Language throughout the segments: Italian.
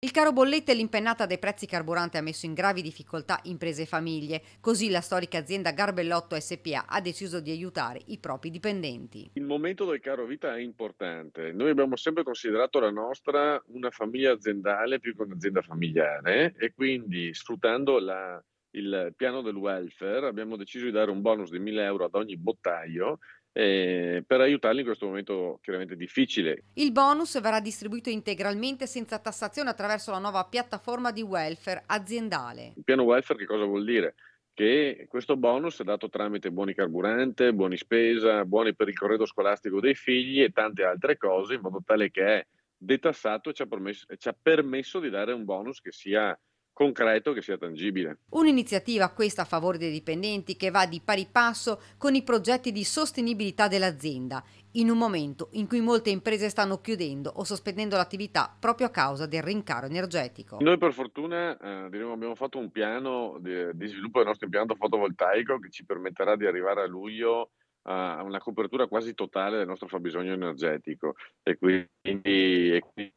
Il caro bollette e l'impennata dei prezzi carburante ha messo in gravi difficoltà imprese e famiglie, così la storica azienda Garbellotto SPA ha deciso di aiutare i propri dipendenti. Il momento del caro vita è importante. Noi abbiamo sempre considerato la nostra una famiglia aziendale più che un'azienda familiare e quindi sfruttando la, il piano del welfare abbiamo deciso di dare un bonus di 1000 euro ad ogni bottaio eh, per aiutarli in questo momento chiaramente difficile. Il bonus verrà distribuito integralmente senza tassazione attraverso la nuova piattaforma di welfare aziendale. Il piano welfare che cosa vuol dire? Che questo bonus è dato tramite buoni carburante, buoni spesa, buoni per il corredo scolastico dei figli e tante altre cose, in modo tale che è detassato e ci ha permesso, ci ha permesso di dare un bonus che sia concreto che sia tangibile. Un'iniziativa questa a favore dei dipendenti che va di pari passo con i progetti di sostenibilità dell'azienda, in un momento in cui molte imprese stanno chiudendo o sospendendo l'attività proprio a causa del rincaro energetico. Noi per fortuna eh, diremo, abbiamo fatto un piano di, di sviluppo del nostro impianto fotovoltaico che ci permetterà di arrivare a luglio a una copertura quasi totale del nostro fabbisogno energetico e quindi, e quindi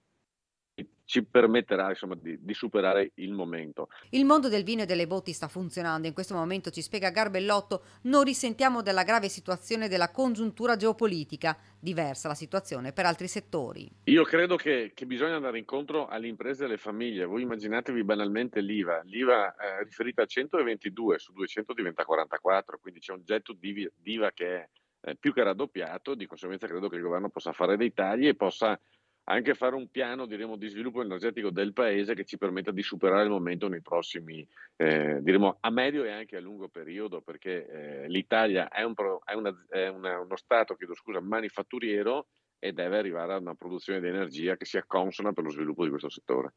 ci permetterà insomma, di, di, superare il momento. Il mondo del vino e delle botti sta funzionando, in questo momento ci spiega Garbellotto, non risentiamo della grave situazione della congiuntura geopolitica, diversa la situazione per altri settori. Io credo che, che bisogna andare incontro alle imprese e alle famiglie, voi immaginatevi banalmente l'IVA, l'IVA eh, riferita a 122 su 200 diventa 44, quindi c'è un getto di, IVA che è eh, più che raddoppiato, di conseguenza credo che il governo possa fare dei tagli e possa anche fare un piano diremo, di sviluppo energetico del paese che ci permetta di superare il momento nei prossimi, eh, diremo, a medio e anche a lungo periodo, perché eh, l'Italia è, un pro, è, una, è una, uno Stato chiedo scusa, manifatturiero e deve arrivare a una produzione di energia che sia consona per lo sviluppo di questo settore.